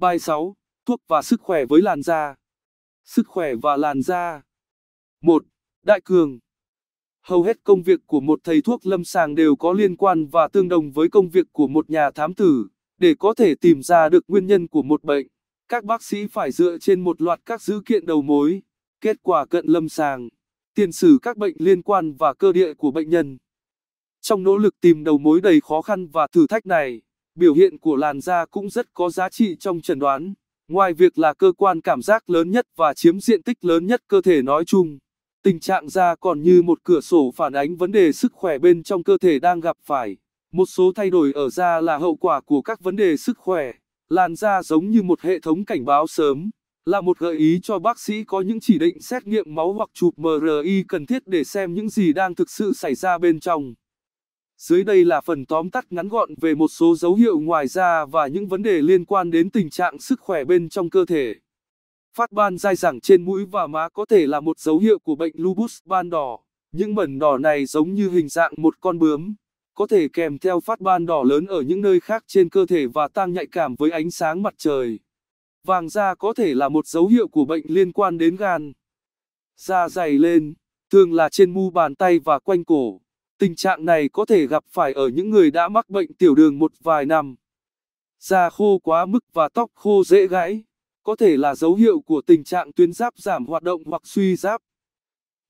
Bài 6. Thuốc và sức khỏe với làn da. Sức khỏe và làn da. 1. Đại cường. Hầu hết công việc của một thầy thuốc lâm sàng đều có liên quan và tương đồng với công việc của một nhà thám tử. Để có thể tìm ra được nguyên nhân của một bệnh, các bác sĩ phải dựa trên một loạt các dữ kiện đầu mối, kết quả cận lâm sàng, tiền sử các bệnh liên quan và cơ địa của bệnh nhân. Trong nỗ lực tìm đầu mối đầy khó khăn và thử thách này, biểu hiện của làn da cũng rất có giá trị trong chẩn đoán. Ngoài việc là cơ quan cảm giác lớn nhất và chiếm diện tích lớn nhất cơ thể nói chung, tình trạng da còn như một cửa sổ phản ánh vấn đề sức khỏe bên trong cơ thể đang gặp phải. Một số thay đổi ở da là hậu quả của các vấn đề sức khỏe. Làn da giống như một hệ thống cảnh báo sớm, là một gợi ý cho bác sĩ có những chỉ định xét nghiệm máu hoặc chụp MRI cần thiết để xem những gì đang thực sự xảy ra bên trong. Dưới đây là phần tóm tắt ngắn gọn về một số dấu hiệu ngoài da và những vấn đề liên quan đến tình trạng sức khỏe bên trong cơ thể. Phát ban dai dẳng trên mũi và má có thể là một dấu hiệu của bệnh lupus ban đỏ. Những mẩn đỏ này giống như hình dạng một con bướm, có thể kèm theo phát ban đỏ lớn ở những nơi khác trên cơ thể và tăng nhạy cảm với ánh sáng mặt trời. Vàng da có thể là một dấu hiệu của bệnh liên quan đến gan. Da dày lên, thường là trên mu bàn tay và quanh cổ. Tình trạng này có thể gặp phải ở những người đã mắc bệnh tiểu đường một vài năm. Da khô quá mức và tóc khô dễ gãy, có thể là dấu hiệu của tình trạng tuyến giáp giảm hoạt động hoặc suy giáp.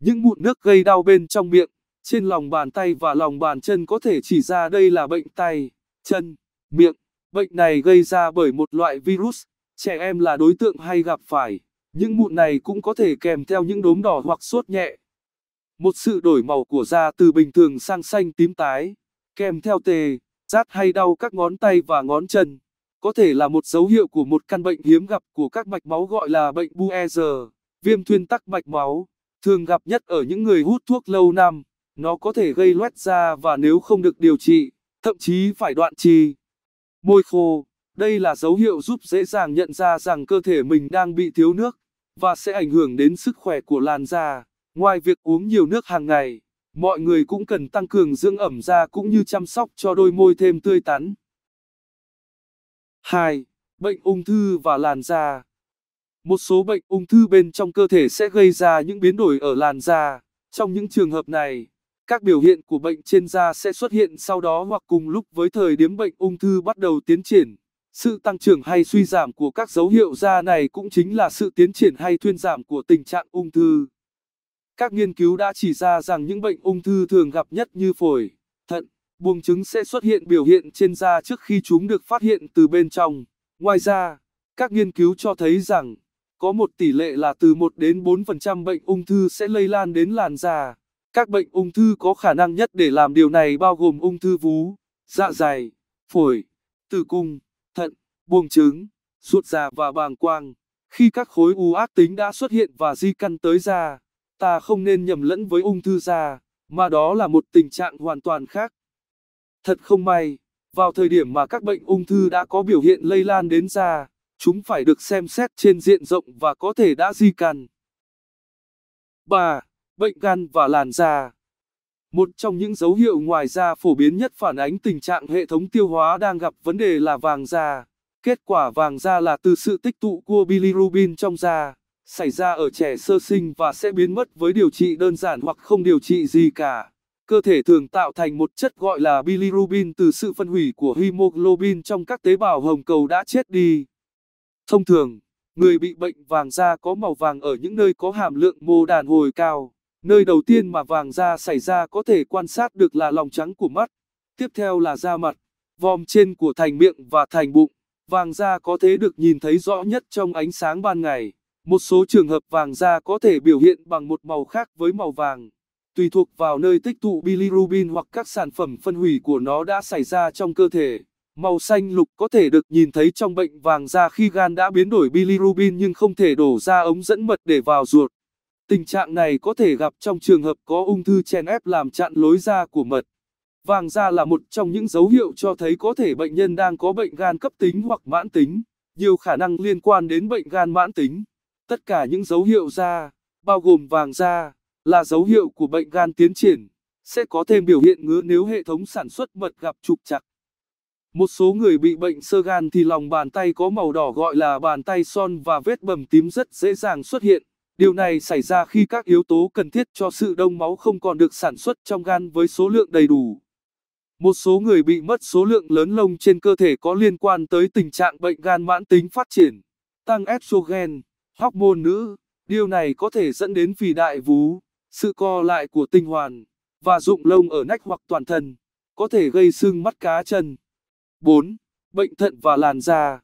Những mụn nước gây đau bên trong miệng, trên lòng bàn tay và lòng bàn chân có thể chỉ ra đây là bệnh tay, chân, miệng. Bệnh này gây ra bởi một loại virus, trẻ em là đối tượng hay gặp phải. Những mụn này cũng có thể kèm theo những đốm đỏ hoặc sốt nhẹ một sự đổi màu của da từ bình thường sang xanh tím tái, kèm theo tê, rát hay đau các ngón tay và ngón chân, có thể là một dấu hiệu của một căn bệnh hiếm gặp của các mạch máu gọi là bệnh Bueger, viêm thuyên tắc mạch máu, thường gặp nhất ở những người hút thuốc lâu năm, nó có thể gây loét da và nếu không được điều trị, thậm chí phải đoạn trì. Môi khô, đây là dấu hiệu giúp dễ dàng nhận ra rằng cơ thể mình đang bị thiếu nước và sẽ ảnh hưởng đến sức khỏe của làn da. Ngoài việc uống nhiều nước hàng ngày, mọi người cũng cần tăng cường dưỡng ẩm da cũng như chăm sóc cho đôi môi thêm tươi tắn. 2. Bệnh ung thư và làn da Một số bệnh ung thư bên trong cơ thể sẽ gây ra những biến đổi ở làn da. Trong những trường hợp này, các biểu hiện của bệnh trên da sẽ xuất hiện sau đó hoặc cùng lúc với thời điểm bệnh ung thư bắt đầu tiến triển. Sự tăng trưởng hay suy giảm của các dấu hiệu da này cũng chính là sự tiến triển hay thuyên giảm của tình trạng ung thư. Các nghiên cứu đã chỉ ra rằng những bệnh ung thư thường gặp nhất như phổi, thận, buồng trứng sẽ xuất hiện biểu hiện trên da trước khi chúng được phát hiện từ bên trong. Ngoài ra, các nghiên cứu cho thấy rằng có một tỷ lệ là từ 1 đến 4% bệnh ung thư sẽ lây lan đến làn da. Các bệnh ung thư có khả năng nhất để làm điều này bao gồm ung thư vú, dạ dày, phổi, tử cung, thận, buồng trứng, ruột già và bàng quang. Khi các khối u ác tính đã xuất hiện và di căn tới da, ta không nên nhầm lẫn với ung thư da, mà đó là một tình trạng hoàn toàn khác. Thật không may, vào thời điểm mà các bệnh ung thư đã có biểu hiện lây lan đến da, chúng phải được xem xét trên diện rộng và có thể đã di căn. 3. Bệnh gan và làn da Một trong những dấu hiệu ngoài da phổ biến nhất phản ánh tình trạng hệ thống tiêu hóa đang gặp vấn đề là vàng da. Kết quả vàng da là từ sự tích tụ của bilirubin trong da xảy ra ở trẻ sơ sinh và sẽ biến mất với điều trị đơn giản hoặc không điều trị gì cả. Cơ thể thường tạo thành một chất gọi là bilirubin từ sự phân hủy của hemoglobin trong các tế bào hồng cầu đã chết đi. Thông thường, người bị bệnh vàng da có màu vàng ở những nơi có hàm lượng mô đàn hồi cao. Nơi đầu tiên mà vàng da xảy ra có thể quan sát được là lòng trắng của mắt, tiếp theo là da mặt, vòm trên của thành miệng và thành bụng. Vàng da có thể được nhìn thấy rõ nhất trong ánh sáng ban ngày. Một số trường hợp vàng da có thể biểu hiện bằng một màu khác với màu vàng, tùy thuộc vào nơi tích tụ bilirubin hoặc các sản phẩm phân hủy của nó đã xảy ra trong cơ thể. Màu xanh lục có thể được nhìn thấy trong bệnh vàng da khi gan đã biến đổi bilirubin nhưng không thể đổ ra ống dẫn mật để vào ruột. Tình trạng này có thể gặp trong trường hợp có ung thư chèn ép làm chặn lối ra của mật. Vàng da là một trong những dấu hiệu cho thấy có thể bệnh nhân đang có bệnh gan cấp tính hoặc mãn tính, nhiều khả năng liên quan đến bệnh gan mãn tính. Tất cả những dấu hiệu da, bao gồm vàng da, là dấu hiệu của bệnh gan tiến triển, sẽ có thêm biểu hiện ngứa nếu hệ thống sản xuất mật gặp trục trặc. Một số người bị bệnh sơ gan thì lòng bàn tay có màu đỏ gọi là bàn tay son và vết bầm tím rất dễ dàng xuất hiện. Điều này xảy ra khi các yếu tố cần thiết cho sự đông máu không còn được sản xuất trong gan với số lượng đầy đủ. Một số người bị mất số lượng lớn lông trên cơ thể có liên quan tới tình trạng bệnh gan mãn tính phát triển, tăng estrogen hóc môn nữ. Điều này có thể dẫn đến phì đại vú, sự co lại của tinh hoàn và rụng lông ở nách hoặc toàn thân, có thể gây sưng mắt cá chân. 4. Bệnh thận và làn da.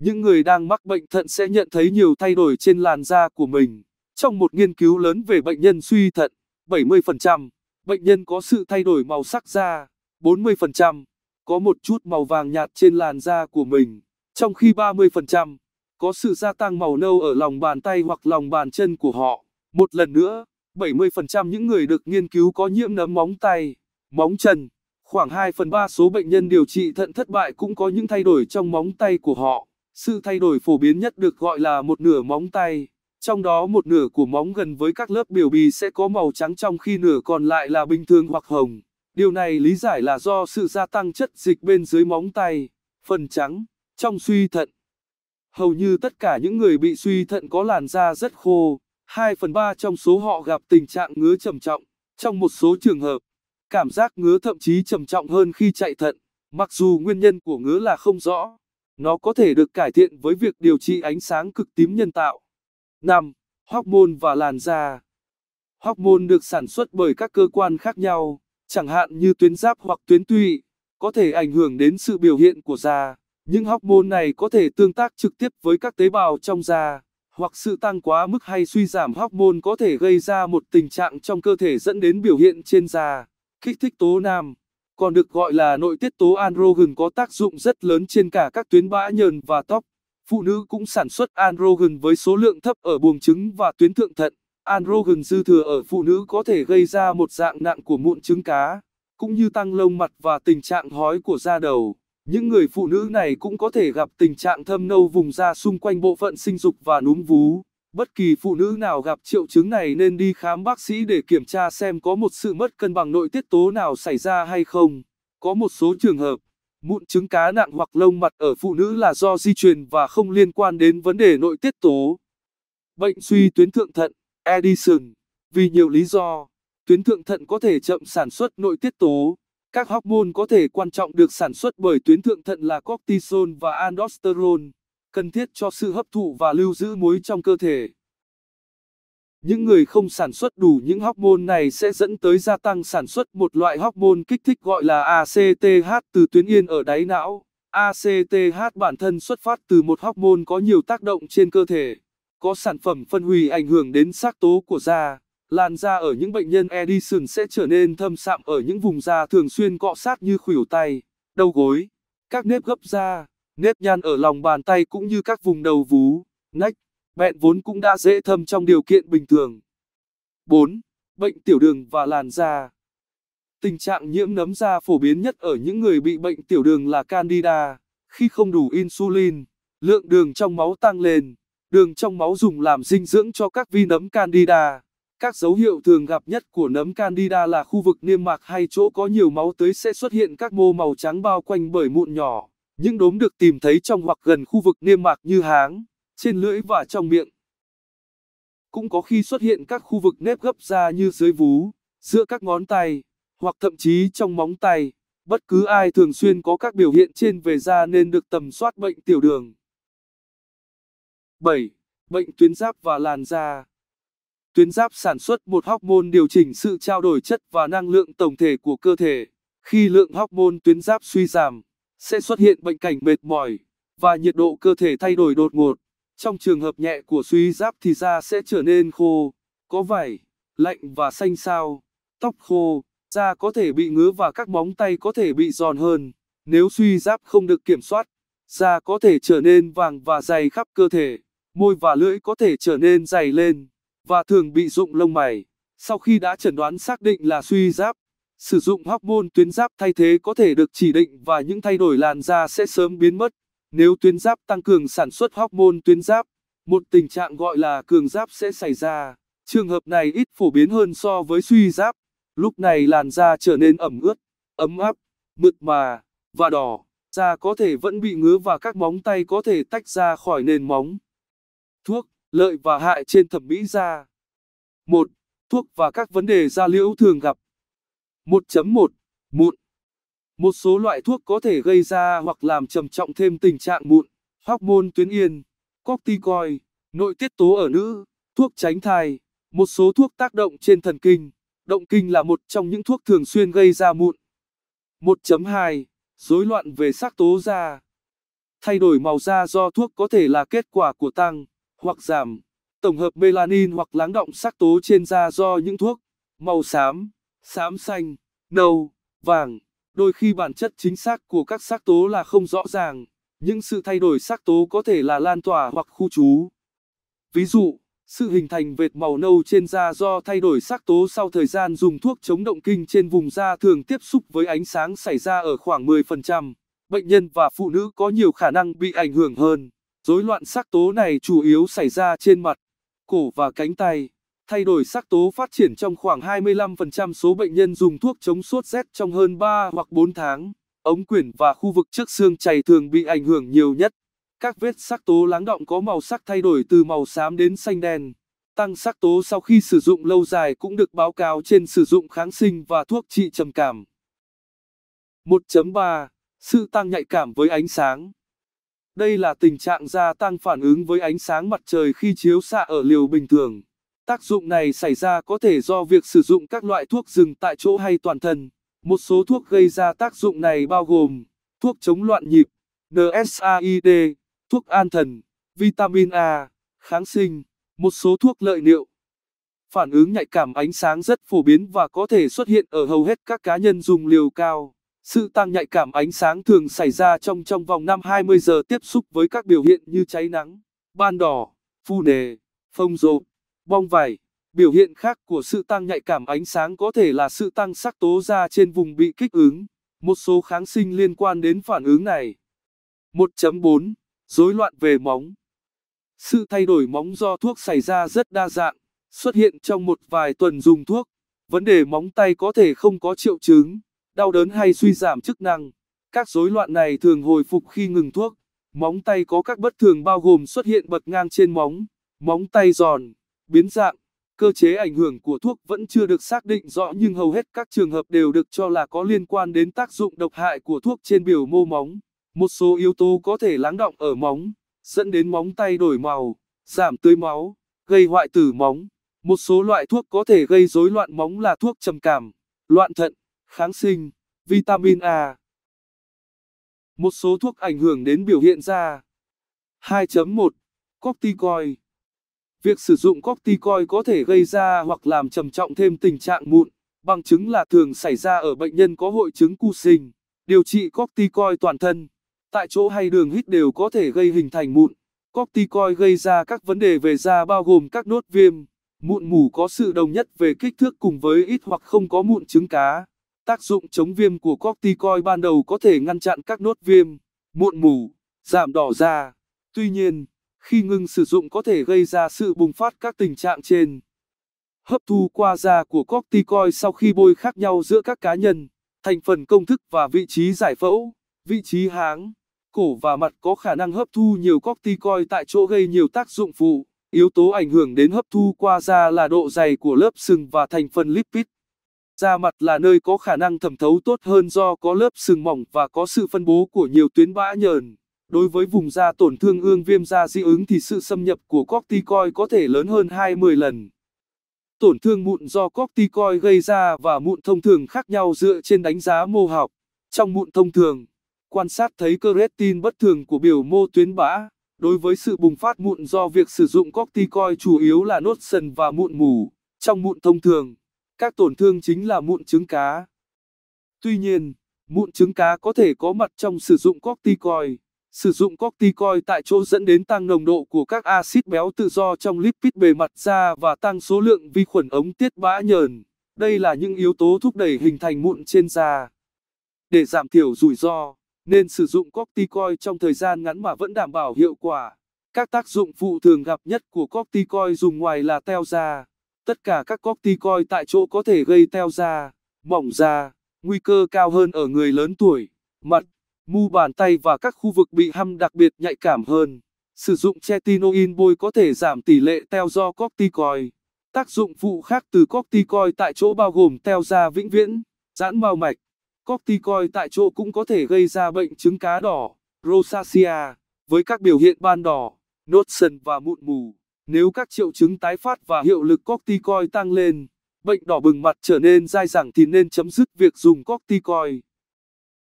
Những người đang mắc bệnh thận sẽ nhận thấy nhiều thay đổi trên làn da của mình. Trong một nghiên cứu lớn về bệnh nhân suy thận, 70% bệnh nhân có sự thay đổi màu sắc da, 40% có một chút màu vàng nhạt trên làn da của mình, trong khi 30% có sự gia tăng màu nâu ở lòng bàn tay hoặc lòng bàn chân của họ. Một lần nữa, 70% những người được nghiên cứu có nhiễm nấm móng tay, móng chân. Khoảng 2 phần 3 số bệnh nhân điều trị thận thất bại cũng có những thay đổi trong móng tay của họ. Sự thay đổi phổ biến nhất được gọi là một nửa móng tay. Trong đó một nửa của móng gần với các lớp biểu bì sẽ có màu trắng trong khi nửa còn lại là bình thường hoặc hồng. Điều này lý giải là do sự gia tăng chất dịch bên dưới móng tay, phần trắng, trong suy thận. Hầu như tất cả những người bị suy thận có làn da rất khô, 2 phần 3 trong số họ gặp tình trạng ngứa trầm trọng. Trong một số trường hợp, cảm giác ngứa thậm chí trầm trọng hơn khi chạy thận, mặc dù nguyên nhân của ngứa là không rõ. Nó có thể được cải thiện với việc điều trị ánh sáng cực tím nhân tạo. 5. Hormone và làn da Hormone được sản xuất bởi các cơ quan khác nhau, chẳng hạn như tuyến giáp hoặc tuyến tụy, có thể ảnh hưởng đến sự biểu hiện của da. Những hormone này có thể tương tác trực tiếp với các tế bào trong da, hoặc sự tăng quá mức hay suy giảm hormone có thể gây ra một tình trạng trong cơ thể dẫn đến biểu hiện trên da. Kích thích tố nam, còn được gọi là nội tiết tố androgen có tác dụng rất lớn trên cả các tuyến bã nhờn và tóc. Phụ nữ cũng sản xuất androgen với số lượng thấp ở buồng trứng và tuyến thượng thận. Androgen dư thừa ở phụ nữ có thể gây ra một dạng nặng của mụn trứng cá, cũng như tăng lông mặt và tình trạng hói của da đầu. Những người phụ nữ này cũng có thể gặp tình trạng thâm nâu vùng da xung quanh bộ phận sinh dục và núm vú. Bất kỳ phụ nữ nào gặp triệu chứng này nên đi khám bác sĩ để kiểm tra xem có một sự mất cân bằng nội tiết tố nào xảy ra hay không. Có một số trường hợp, mụn trứng cá nặng hoặc lông mặt ở phụ nữ là do di truyền và không liên quan đến vấn đề nội tiết tố. Bệnh suy tuyến thượng thận, Edison, vì nhiều lý do, tuyến thượng thận có thể chậm sản xuất nội tiết tố. Các hormone có thể quan trọng được sản xuất bởi tuyến thượng thận là cortisol và aldosterone, cần thiết cho sự hấp thụ và lưu giữ muối trong cơ thể. Những người không sản xuất đủ những hormone này sẽ dẫn tới gia tăng sản xuất một loại hormone kích thích gọi là ACTH từ tuyến yên ở đáy não. ACTH bản thân xuất phát từ một hormone có nhiều tác động trên cơ thể, có sản phẩm phân hủy ảnh hưởng đến sắc tố của da. Làn da ở những bệnh nhân Edison sẽ trở nên thâm sạm ở những vùng da thường xuyên cọ sát như khuỷu tay, đầu gối, các nếp gấp da, nếp nhăn ở lòng bàn tay cũng như các vùng đầu vú, nách, bẹn vốn cũng đã dễ thâm trong điều kiện bình thường. 4. Bệnh tiểu đường và làn da Tình trạng nhiễm nấm da phổ biến nhất ở những người bị bệnh tiểu đường là candida. Khi không đủ insulin, lượng đường trong máu tăng lên, đường trong máu dùng làm dinh dưỡng cho các vi nấm candida. Các dấu hiệu thường gặp nhất của nấm candida là khu vực niêm mạc hay chỗ có nhiều máu tới sẽ xuất hiện các mô màu trắng bao quanh bởi mụn nhỏ. Những đốm được tìm thấy trong hoặc gần khu vực niêm mạc như háng, trên lưỡi và trong miệng. Cũng có khi xuất hiện các khu vực nếp gấp da như dưới vú, giữa các ngón tay, hoặc thậm chí trong móng tay. Bất cứ ai thường xuyên có các biểu hiện trên về da nên được tầm soát bệnh tiểu đường. 7. Bệnh tuyến giáp và làn da Tuyến giáp sản xuất một hormone điều chỉnh sự trao đổi chất và năng lượng tổng thể của cơ thể. Khi lượng hormone tuyến giáp suy giảm, sẽ xuất hiện bệnh cảnh mệt mỏi và nhiệt độ cơ thể thay đổi đột ngột. Trong trường hợp nhẹ của suy giáp thì da sẽ trở nên khô, có vảy, lạnh và xanh xao, tóc khô, da có thể bị ngứa và các móng tay có thể bị giòn hơn. Nếu suy giáp không được kiểm soát, da có thể trở nên vàng và dày khắp cơ thể, môi và lưỡi có thể trở nên dày lên và thường bị rụng lông mày. Sau khi đã chẩn đoán xác định là suy giáp, sử dụng hormone tuyến giáp thay thế có thể được chỉ định và những thay đổi làn da sẽ sớm biến mất. Nếu tuyến giáp tăng cường sản xuất hormone tuyến giáp, một tình trạng gọi là cường giáp sẽ xảy ra. Trường hợp này ít phổ biến hơn so với suy giáp. Lúc này làn da trở nên ẩm ướt, ấm áp, mượt mà và đỏ. Da có thể vẫn bị ngứa và các móng tay có thể tách ra khỏi nền móng. Thuốc lợi và hại trên thẩm mỹ da. 1. Thuốc và các vấn đề da liễu thường gặp. 1.1 Mụn Một số loại thuốc có thể gây ra hoặc làm trầm trọng thêm tình trạng mụn, hormone tuyến yên, corticoid, nội tiết tố ở nữ, thuốc tránh thai, một số thuốc tác động trên thần kinh. Động kinh là một trong những thuốc thường xuyên gây ra mụn. 1.2 Rối loạn về sắc tố da Thay đổi màu da do thuốc có thể là kết quả của tăng hoặc giảm. Tổng hợp melanin hoặc lắng động sắc tố trên da do những thuốc, màu xám, xám xanh, nâu, vàng. Đôi khi bản chất chính xác của các sắc tố là không rõ ràng, những sự thay đổi sắc tố có thể là lan tỏa hoặc khu trú. Ví dụ, sự hình thành vệt màu nâu trên da do thay đổi sắc tố sau thời gian dùng thuốc chống động kinh trên vùng da thường tiếp xúc với ánh sáng xảy ra ở khoảng 10%. Bệnh nhân và phụ nữ có nhiều khả năng bị ảnh hưởng hơn. Rối loạn sắc tố này chủ yếu xảy ra trên mặt, cổ và cánh tay. Thay đổi sắc tố phát triển trong khoảng 25% số bệnh nhân dùng thuốc chống sốt rét trong hơn 3 hoặc 4 tháng. Ống quyển và khu vực trước xương chày thường bị ảnh hưởng nhiều nhất. Các vết sắc tố lắng động có màu sắc thay đổi từ màu xám đến xanh đen. Tăng sắc tố sau khi sử dụng lâu dài cũng được báo cáo trên sử dụng kháng sinh và thuốc trị trầm cảm. 1.3. Sự tăng nhạy cảm với ánh sáng đây là tình trạng gia tăng phản ứng với ánh sáng mặt trời khi chiếu xạ ở liều bình thường. Tác dụng này xảy ra có thể do việc sử dụng các loại thuốc dừng tại chỗ hay toàn thân. Một số thuốc gây ra tác dụng này bao gồm thuốc chống loạn nhịp, NSAID, thuốc an thần, vitamin A, kháng sinh, một số thuốc lợi niệu. Phản ứng nhạy cảm ánh sáng rất phổ biến và có thể xuất hiện ở hầu hết các cá nhân dùng liều cao. Sự tăng nhạy cảm ánh sáng thường xảy ra trong trong vòng năm 20 giờ tiếp xúc với các biểu hiện như cháy nắng, ban đỏ, phu nề, phông rộp, bong vảy. Biểu hiện khác của sự tăng nhạy cảm ánh sáng có thể là sự tăng sắc tố da trên vùng bị kích ứng, một số kháng sinh liên quan đến phản ứng này. 1.4. Rối loạn về móng Sự thay đổi móng do thuốc xảy ra rất đa dạng, xuất hiện trong một vài tuần dùng thuốc. Vấn đề móng tay có thể không có triệu chứng đau đớn hay suy giảm chức năng. Các rối loạn này thường hồi phục khi ngừng thuốc. Móng tay có các bất thường bao gồm xuất hiện bật ngang trên móng, móng tay giòn, biến dạng. Cơ chế ảnh hưởng của thuốc vẫn chưa được xác định rõ nhưng hầu hết các trường hợp đều được cho là có liên quan đến tác dụng độc hại của thuốc trên biểu mô móng. Một số yếu tố có thể lắng động ở móng, dẫn đến móng tay đổi màu, giảm tưới máu, gây hoại tử móng. Một số loại thuốc có thể gây rối loạn móng là thuốc trầm cảm, loạn thận, kháng sinh, vitamin A. Một số thuốc ảnh hưởng đến biểu hiện da. 2.1. Corticoid Việc sử dụng corticoid có thể gây ra hoặc làm trầm trọng thêm tình trạng mụn, bằng chứng là thường xảy ra ở bệnh nhân có hội chứng cu sinh. Điều trị corticoid toàn thân, tại chỗ hay đường hít đều có thể gây hình thành mụn. Corticoid gây ra các vấn đề về da bao gồm các nốt viêm, mụn mủ có sự đồng nhất về kích thước cùng với ít hoặc không có mụn trứng cá. Tác dụng chống viêm của corticoid ban đầu có thể ngăn chặn các nốt viêm, mụn mủ, giảm đỏ da. Tuy nhiên, khi ngừng sử dụng có thể gây ra sự bùng phát các tình trạng trên. Hấp thu qua da của corticoid sau khi bôi khác nhau giữa các cá nhân, thành phần công thức và vị trí giải phẫu, vị trí háng, cổ và mặt có khả năng hấp thu nhiều corticoid tại chỗ gây nhiều tác dụng phụ. Yếu tố ảnh hưởng đến hấp thu qua da là độ dày của lớp sừng và thành phần lipid. Da mặt là nơi có khả năng thẩm thấu tốt hơn do có lớp sừng mỏng và có sự phân bố của nhiều tuyến bã nhờn. Đối với vùng da tổn thương ương viêm da dị ứng thì sự xâm nhập của corticoid có thể lớn hơn 20 lần. Tổn thương mụn do corticoid gây ra và mụn thông thường khác nhau dựa trên đánh giá mô học. Trong mụn thông thường, quan sát thấy keratin bất thường của biểu mô tuyến bã. Đối với sự bùng phát mụn do việc sử dụng corticoid chủ yếu là nốt sần và mụn mù, trong mụn thông thường, các tổn thương chính là mụn trứng cá. Tuy nhiên, mụn trứng cá có thể có mặt trong sử dụng corticoid. Sử dụng corticoid tại chỗ dẫn đến tăng nồng độ của các axit béo tự do trong lipid bề mặt da và tăng số lượng vi khuẩn ống tiết bã nhờn. Đây là những yếu tố thúc đẩy hình thành mụn trên da. Để giảm thiểu rủi ro, nên sử dụng corticoid trong thời gian ngắn mà vẫn đảm bảo hiệu quả. Các tác dụng phụ thường gặp nhất của corticoid dùng ngoài là teo da. Tất cả các corticoid tại chỗ có thể gây teo da, mỏng da, nguy cơ cao hơn ở người lớn tuổi, mặt, mu bàn tay và các khu vực bị hăm đặc biệt nhạy cảm hơn. Sử dụng chetinoin bôi có thể giảm tỷ lệ teo do corticoid. Tác dụng phụ khác từ corticoid tại chỗ bao gồm teo da vĩnh viễn, giãn mao mạch. Corticoid tại chỗ cũng có thể gây ra bệnh chứng cá đỏ, rosacea, với các biểu hiện ban đỏ, nốt sần và mụn mù. Nếu các triệu chứng tái phát và hiệu lực corticoid tăng lên, bệnh đỏ bừng mặt trở nên dai dẳng thì nên chấm dứt việc dùng corticoid.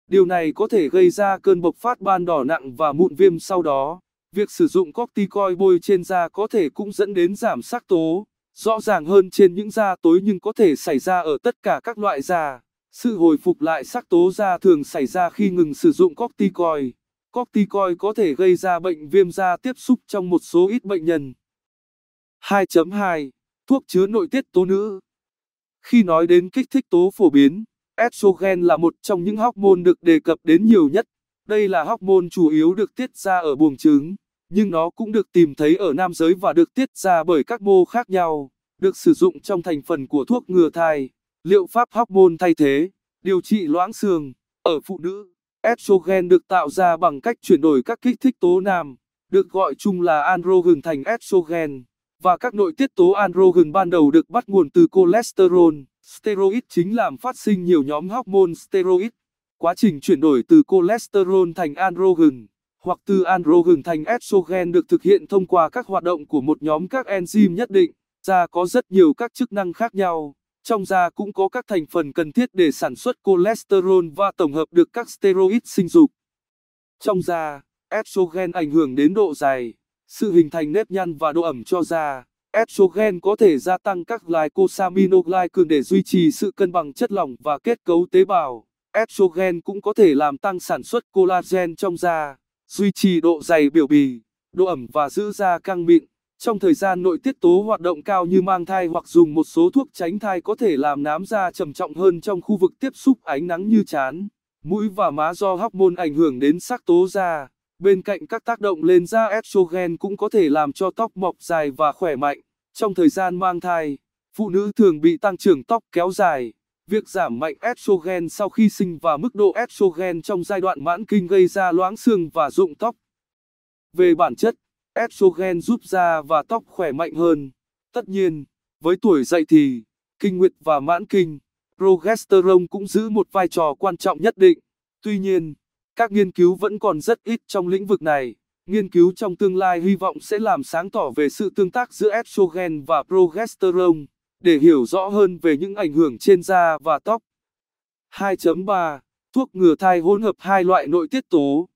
Điều này có thể gây ra cơn bộc phát ban đỏ nặng và mụn viêm sau đó. Việc sử dụng corticoid bôi trên da có thể cũng dẫn đến giảm sắc tố, rõ ràng hơn trên những da tối nhưng có thể xảy ra ở tất cả các loại da. Sự hồi phục lại sắc tố da thường xảy ra khi ngừng sử dụng corticoid. Corticoid có thể gây ra bệnh viêm da tiếp xúc trong một số ít bệnh nhân. 2.2 Thuốc chứa nội tiết tố nữ Khi nói đến kích thích tố phổ biến, estrogen là một trong những hormone được đề cập đến nhiều nhất. Đây là hormone chủ yếu được tiết ra ở buồng trứng, nhưng nó cũng được tìm thấy ở nam giới và được tiết ra bởi các mô khác nhau, được sử dụng trong thành phần của thuốc ngừa thai, liệu pháp hormone thay thế, điều trị loãng xương. Ở phụ nữ, estrogen được tạo ra bằng cách chuyển đổi các kích thích tố nam, được gọi chung là androgen thành estrogen và các nội tiết tố androgen ban đầu được bắt nguồn từ cholesterol. Steroid chính làm phát sinh nhiều nhóm hormone steroid. Quá trình chuyển đổi từ cholesterol thành androgen hoặc từ androgen thành estrogen được thực hiện thông qua các hoạt động của một nhóm các enzyme nhất định. Da có rất nhiều các chức năng khác nhau. Trong da cũng có các thành phần cần thiết để sản xuất cholesterol và tổng hợp được các steroid sinh dục. Trong da, estrogen ảnh hưởng đến độ dài. Sự hình thành nếp nhăn và độ ẩm cho da, estrogen có thể gia tăng các glycosaminoglycan để duy trì sự cân bằng chất lỏng và kết cấu tế bào. Estrogen cũng có thể làm tăng sản xuất collagen trong da, duy trì độ dày biểu bì, độ ẩm và giữ da căng mịn. Trong thời gian nội tiết tố hoạt động cao như mang thai hoặc dùng một số thuốc tránh thai có thể làm nám da trầm trọng hơn trong khu vực tiếp xúc ánh nắng như trán, mũi và má do hormone ảnh hưởng đến sắc tố da. Bên cạnh các tác động lên da estrogen cũng có thể làm cho tóc mọc dài và khỏe mạnh. Trong thời gian mang thai, phụ nữ thường bị tăng trưởng tóc kéo dài. Việc giảm mạnh estrogen sau khi sinh và mức độ estrogen trong giai đoạn mãn kinh gây ra loãng xương và rụng tóc. Về bản chất, estrogen giúp da và tóc khỏe mạnh hơn. Tất nhiên, với tuổi dậy thì, kinh nguyệt và mãn kinh, progesterone cũng giữ một vai trò quan trọng nhất định. Tuy nhiên, các nghiên cứu vẫn còn rất ít trong lĩnh vực này. Nghiên cứu trong tương lai hy vọng sẽ làm sáng tỏ về sự tương tác giữa estrogen và progesterone để hiểu rõ hơn về những ảnh hưởng trên da và tóc. 2.3 Thuốc ngừa thai hỗn hợp hai loại nội tiết tố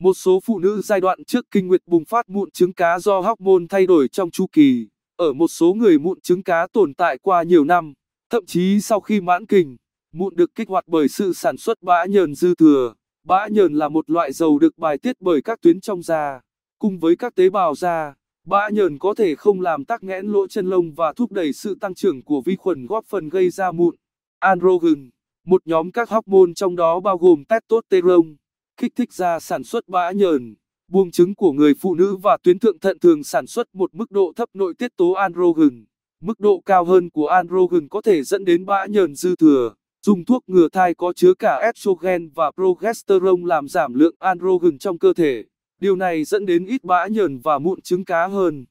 Một số phụ nữ giai đoạn trước kinh nguyệt bùng phát mụn trứng cá do hormone thay đổi trong chu kỳ. Ở một số người mụn trứng cá tồn tại qua nhiều năm, thậm chí sau khi mãn kinh, mụn được kích hoạt bởi sự sản xuất bã nhờn dư thừa. Bã nhờn là một loại dầu được bài tiết bởi các tuyến trong da, cùng với các tế bào da. Bã nhờn có thể không làm tắc nghẽn lỗ chân lông và thúc đẩy sự tăng trưởng của vi khuẩn góp phần gây da mụn. Androgen, một nhóm các hormone trong đó bao gồm testosterone, kích thích da sản xuất bã nhờn. Buông trứng của người phụ nữ và tuyến thượng thận thường sản xuất một mức độ thấp nội tiết tố androgen. Mức độ cao hơn của androgen có thể dẫn đến bã nhờn dư thừa. Dùng thuốc ngừa thai có chứa cả estrogen và progesterone làm giảm lượng androgen trong cơ thể. Điều này dẫn đến ít bã nhờn và mụn trứng cá hơn.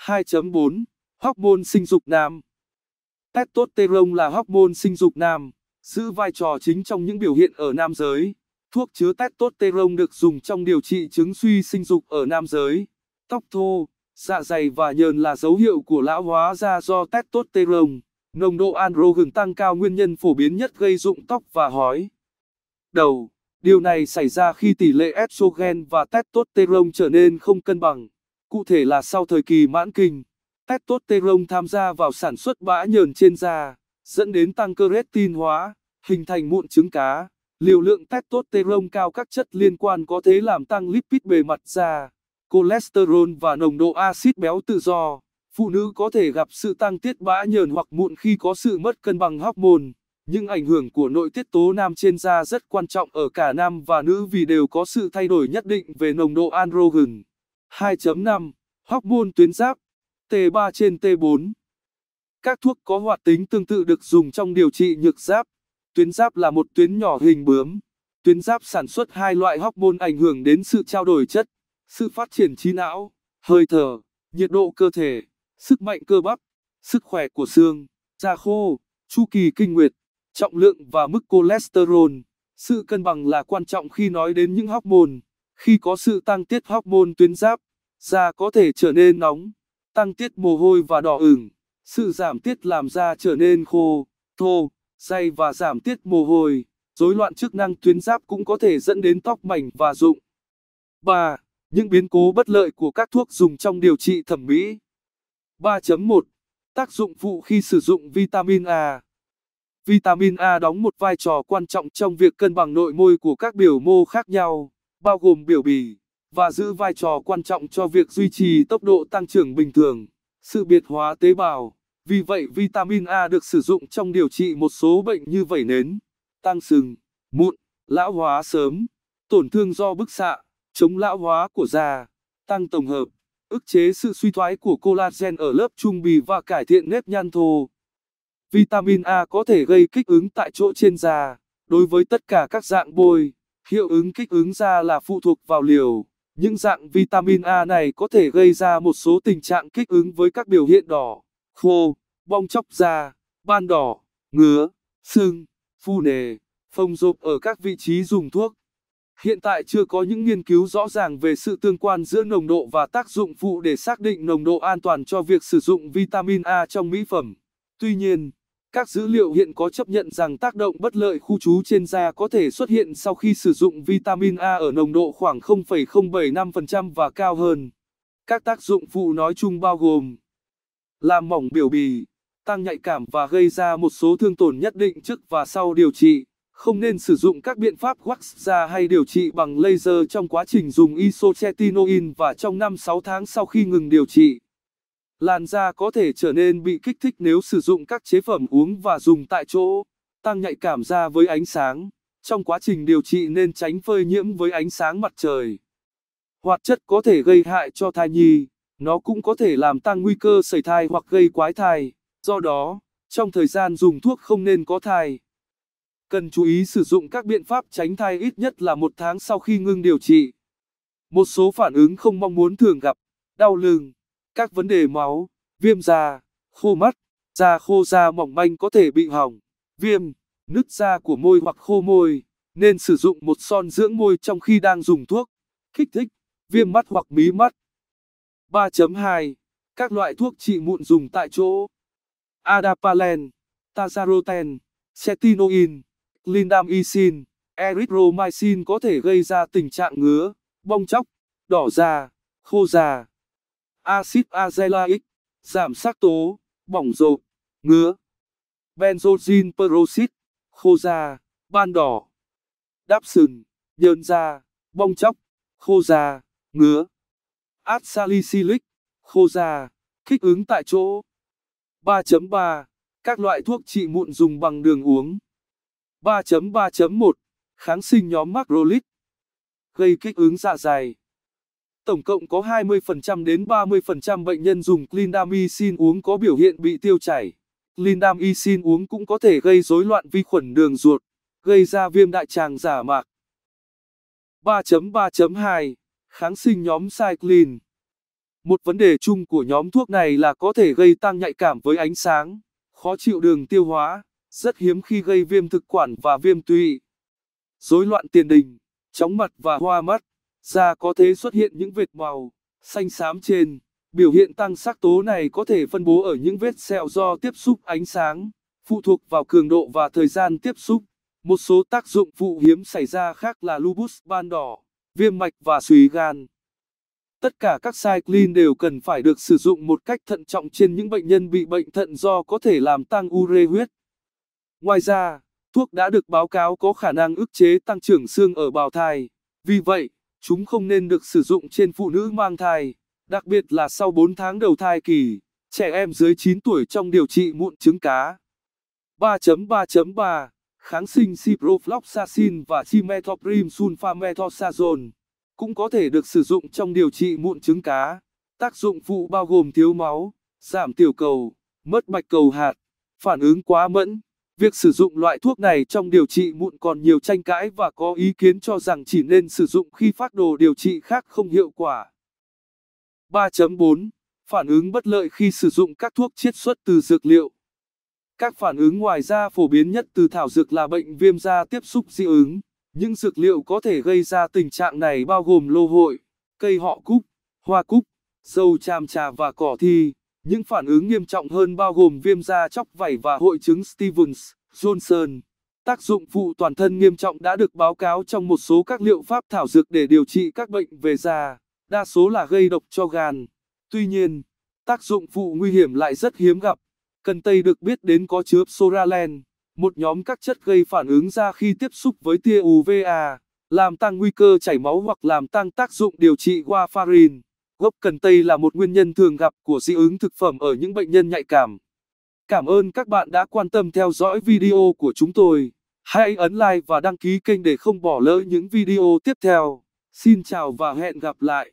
2.4. Hormone sinh dục nam Testosterone là hormone sinh dục nam, giữ vai trò chính trong những biểu hiện ở nam giới. Thuốc chứa testosterone được dùng trong điều trị chứng suy sinh dục ở nam giới. Tóc thô, dạ dày và nhờn là dấu hiệu của lão hóa da do testosterone. Nồng độ androgen tăng cao nguyên nhân phổ biến nhất gây rụng tóc và hói. Đầu, điều này xảy ra khi tỷ lệ estrogen và testosterone trở nên không cân bằng, cụ thể là sau thời kỳ mãn kinh. Testosterone tham gia vào sản xuất bã nhờn trên da, dẫn đến tăng keratin hóa, hình thành mụn trứng cá. Liều lượng testosterone cao các chất liên quan có thể làm tăng lipid bề mặt da, cholesterol và nồng độ axit béo tự do phụ nữ có thể gặp sự tăng tiết bã nhờn hoặc mụn khi có sự mất cân bằng hormone. Nhưng ảnh hưởng của nội tiết tố nam trên da rất quan trọng ở cả nam và nữ vì đều có sự thay đổi nhất định về nồng độ androgen. 2.5. Hormone tuyến giáp T3 trên T4 Các thuốc có hoạt tính tương tự được dùng trong điều trị nhược giáp. Tuyến giáp là một tuyến nhỏ hình bướm. Tuyến giáp sản xuất hai loại hormone ảnh hưởng đến sự trao đổi chất, sự phát triển trí não, hơi thở, nhiệt độ cơ thể sức mạnh cơ bắp, sức khỏe của xương, da khô, chu kỳ kinh nguyệt, trọng lượng và mức cholesterol. Sự cân bằng là quan trọng khi nói đến những hormone. Khi có sự tăng tiết hormone tuyến giáp, da có thể trở nên nóng, tăng tiết mồ hôi và đỏ ửng. Sự giảm tiết làm da trở nên khô, thô, dày và giảm tiết mồ hôi. Rối loạn chức năng tuyến giáp cũng có thể dẫn đến tóc mảnh và rụng. 3. Những biến cố bất lợi của các thuốc dùng trong điều trị thẩm mỹ 3.1 Tác dụng phụ khi sử dụng vitamin A Vitamin A đóng một vai trò quan trọng trong việc cân bằng nội môi của các biểu mô khác nhau, bao gồm biểu bì, và giữ vai trò quan trọng cho việc duy trì tốc độ tăng trưởng bình thường, sự biệt hóa tế bào. Vì vậy vitamin A được sử dụng trong điều trị một số bệnh như vẩy nến, tăng sừng, mụn, lão hóa sớm, tổn thương do bức xạ, chống lão hóa của da, tăng tổng hợp ức chế sự suy thoái của collagen ở lớp trung bì và cải thiện nếp nhăn thô. Vitamin A có thể gây kích ứng tại chỗ trên da. Đối với tất cả các dạng bôi, hiệu ứng kích ứng da là phụ thuộc vào liều. Những dạng vitamin A này có thể gây ra một số tình trạng kích ứng với các biểu hiện đỏ, khô, bong chóc da, ban đỏ, ngứa, sưng, phu nề, phồng rộp ở các vị trí dùng thuốc. Hiện tại chưa có những nghiên cứu rõ ràng về sự tương quan giữa nồng độ và tác dụng phụ để xác định nồng độ an toàn cho việc sử dụng vitamin A trong mỹ phẩm. Tuy nhiên, các dữ liệu hiện có chấp nhận rằng tác động bất lợi khu trú trên da có thể xuất hiện sau khi sử dụng vitamin A ở nồng độ khoảng 0,075% và cao hơn. Các tác dụng phụ nói chung bao gồm làm mỏng biểu bì, tăng nhạy cảm và gây ra một số thương tổn nhất định trước và sau điều trị. Không nên sử dụng các biện pháp wax da hay điều trị bằng laser trong quá trình dùng isotretinoin và trong 5-6 tháng sau khi ngừng điều trị. Làn da có thể trở nên bị kích thích nếu sử dụng các chế phẩm uống và dùng tại chỗ, tăng nhạy cảm da với ánh sáng. Trong quá trình điều trị nên tránh phơi nhiễm với ánh sáng mặt trời. Hoạt chất có thể gây hại cho thai nhi, nó cũng có thể làm tăng nguy cơ sẩy thai hoặc gây quái thai. Do đó, trong thời gian dùng thuốc không nên có thai. Cần chú ý sử dụng các biện pháp tránh thai ít nhất là một tháng sau khi ngưng điều trị. Một số phản ứng không mong muốn thường gặp, đau lưng, các vấn đề máu, viêm da, khô mắt, da khô da mỏng manh có thể bị hỏng, viêm, nứt da của môi hoặc khô môi, nên sử dụng một son dưỡng môi trong khi đang dùng thuốc, kích thích, viêm mắt hoặc mí mắt. 3.2 Các loại thuốc trị mụn dùng tại chỗ adapalene, Tazaroten, Cetinoin clindamycin, erythromycin có thể gây ra tình trạng ngứa, bong chóc, đỏ da, khô da. Acid azelaic, giảm sắc tố, bỏng rộp, ngứa. Benzoin peroxide, khô da, ban đỏ. Đáp sừng, nhơn da, bong chóc, khô da, ngứa. Át khô da, kích ứng tại chỗ. 3.3 Các loại thuốc trị mụn dùng bằng đường uống 3.3.1 Kháng sinh nhóm macrolid Gây kích ứng dạ dày Tổng cộng có 20% đến 30% bệnh nhân dùng clindamycin uống có biểu hiện bị tiêu chảy. Clindamycin uống cũng có thể gây rối loạn vi khuẩn đường ruột, gây ra viêm đại tràng giả mạc. 3.3.2 Kháng sinh nhóm cyclin Một vấn đề chung của nhóm thuốc này là có thể gây tăng nhạy cảm với ánh sáng, khó chịu đường tiêu hóa rất hiếm khi gây viêm thực quản và viêm tụy. Rối loạn tiền đình, chóng mặt và hoa mắt, da có thể xuất hiện những vệt màu, xanh xám trên. Biểu hiện tăng sắc tố này có thể phân bố ở những vết sẹo do tiếp xúc ánh sáng, phụ thuộc vào cường độ và thời gian tiếp xúc. Một số tác dụng phụ hiếm xảy ra khác là lupus ban đỏ, viêm mạch và suy gan. Tất cả các cyclin đều cần phải được sử dụng một cách thận trọng trên những bệnh nhân bị bệnh thận do có thể làm tăng ure huyết, Ngoài ra, thuốc đã được báo cáo có khả năng ức chế tăng trưởng xương ở bào thai. Vì vậy, chúng không nên được sử dụng trên phụ nữ mang thai, đặc biệt là sau 4 tháng đầu thai kỳ, trẻ em dưới 9 tuổi trong điều trị mụn trứng cá. 3.3.3 Kháng sinh ciprofloxacin và chimethoprim sulfamethoxazole cũng có thể được sử dụng trong điều trị mụn trứng cá. Tác dụng phụ bao gồm thiếu máu, giảm tiểu cầu, mất bạch cầu hạt, phản ứng quá mẫn. Việc sử dụng loại thuốc này trong điều trị mụn còn nhiều tranh cãi và có ý kiến cho rằng chỉ nên sử dụng khi phát đồ điều trị khác không hiệu quả. 3.4 Phản ứng bất lợi khi sử dụng các thuốc chiết xuất từ dược liệu Các phản ứng ngoài da phổ biến nhất từ thảo dược là bệnh viêm da tiếp xúc dị ứng. Những dược liệu có thể gây ra tình trạng này bao gồm lô hội, cây họ cúc, hoa cúc, dâu chàm trà và cỏ thi. Những phản ứng nghiêm trọng hơn bao gồm viêm da chóc vảy và hội chứng Stevens, Johnson. Tác dụng phụ toàn thân nghiêm trọng đã được báo cáo trong một số các liệu pháp thảo dược để điều trị các bệnh về da, đa số là gây độc cho gan. Tuy nhiên, tác dụng phụ nguy hiểm lại rất hiếm gặp. Cần tây được biết đến có chứa psoralen, một nhóm các chất gây phản ứng da khi tiếp xúc với tia UVA, làm tăng nguy cơ chảy máu hoặc làm tăng tác dụng điều trị warfarin. Gốc cần tây là một nguyên nhân thường gặp của dị ứng thực phẩm ở những bệnh nhân nhạy cảm. Cảm ơn các bạn đã quan tâm theo dõi video của chúng tôi. Hãy ấn like và đăng ký kênh để không bỏ lỡ những video tiếp theo. Xin chào và hẹn gặp lại.